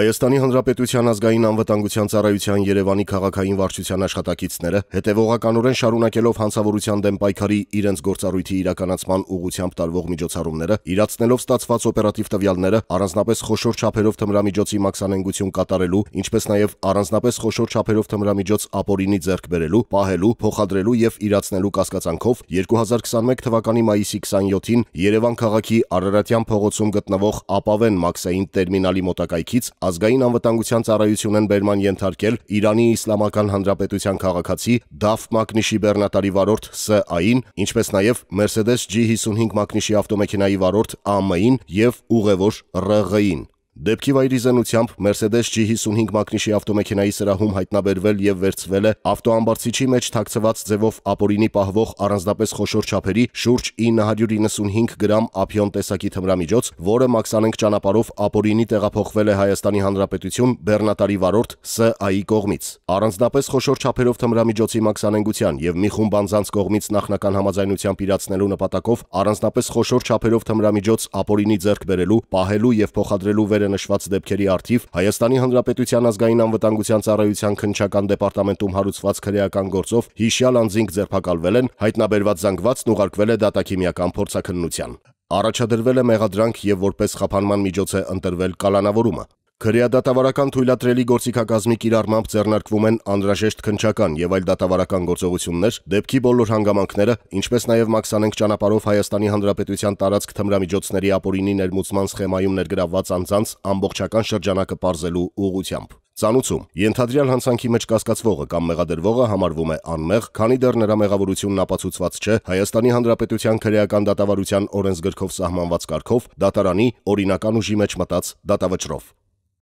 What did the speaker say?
Հայաստանի Հանրապետության ազգային անվտանգության ծառայության Երևանի քաղաքային վարչության աշխատակիցները հետևողականորեն շարունակելով հանցավորության դեմ պայքարի իրենց գործառույթի իրականացման ուղղությամբ տարվող միջոցառումները, իրացնելով ստացված օպերատիվ տվյալները, առանձնապես խոշոր չափերով թմրամիջոցի մաքսանենգություն կատարելու, ինչպես նաև առանձնապես խոշոր չափերով թմրամիջոց ապօրինի ձեռք բերելու, պահելու, փոխադրելու եւ իրացնելու կասկածանքով 2021 թվականի մայիսի 27-ին Երևան քաղաքի Արարատյան փողոցում գտնվող Ապավեն մաքսային տերմինալի մոտակայքից Ազգային անվտանգության ծառայությունն բերման ենթարկել Իրանի Իսլամական Հանրապետության քաղաքացի Դաֆ Մակնիշի բեռնատարի վարորդ ՍԱ-ին, ինչպես նաև Mercedes G55 Մակնիշի ավտոմեքենայի վարորդ ԱՄ-ին եւ ուղևոր ՌՂ-ին։ Դեպքի վայրի զնությամբ Mercedes G55 մակնիշի ավտոմեքենայի սրահում հայտնաբերվել եւ վերցվել է ավտոամբարձիչի մեջ թաքցված ձևով ապորինի պահվող առանձնապես խոշոր չափերի շուրջ 995 գրամ ափիոն տեսակի թմրամիջոց, որը Մաքսանենք ճանապարհով ապորինի տեղափոխվել է Հայաստանի Հանրապետություն Բեռնատարի վարորդ ՍԱ-ի կողմից։ Առանձնապես խոշոր չափերով թմրամիջոցի մաքսանենգության եւ մի խումբ անձանց կողմից նախնական համաձայնությամբ իրացնելու նպատակով առանձնապես խոշոր չափերով թմրամիջոց ապորինի ձեռք բերելու, պահելու եւ փոխադրելու վեր նշված դեպքերի արդիվ Հայաստանի Հանրապետության ազգային անվտանգության ծառայության քննչական դեպարտամենտում հարուցված քրեական գործով հիշյալ անձինք ձերբակալվել են, հայտնաբերված զանգվածն ուղարկվել է դատաքիմիական փորձաքննության։ Առաջադրվել է մեղադրանք եւ որպես խափանման միջոց է ընտրվել կալանավորումը։ Քրեադատավարական թույլատրելի գործիքակազմի կիրառմամբ ձեռնարկվում են անհրաժեշտ քնչական եւ այլ դատավարական գործողություններ, դեպքի բոլոր հանգամանքները, ինչպես նաեւ մաքս 25 ճանապարհով Հայաստանի Հանրապետության տարածք թմրամիջոցների ապօրինի ներմուծման սխեմայում ներգրավված անձանց ամբողջական շրջանակը պարզելու ուղղությամբ։ Ծանուցում. Ենթադրյալ հանցանքի մեջ կասկածվողը կամ մեղադրվողը համարվում է անմեղ, քանի դեռ նրա մեղավորությունն ապացուցված չէ Հայաստանի Հանրապետության քրեական դատավարության օրենսգրքով սահմանված կարգով դատարանի օրինական ուժի մեջ մտած դատավճռով։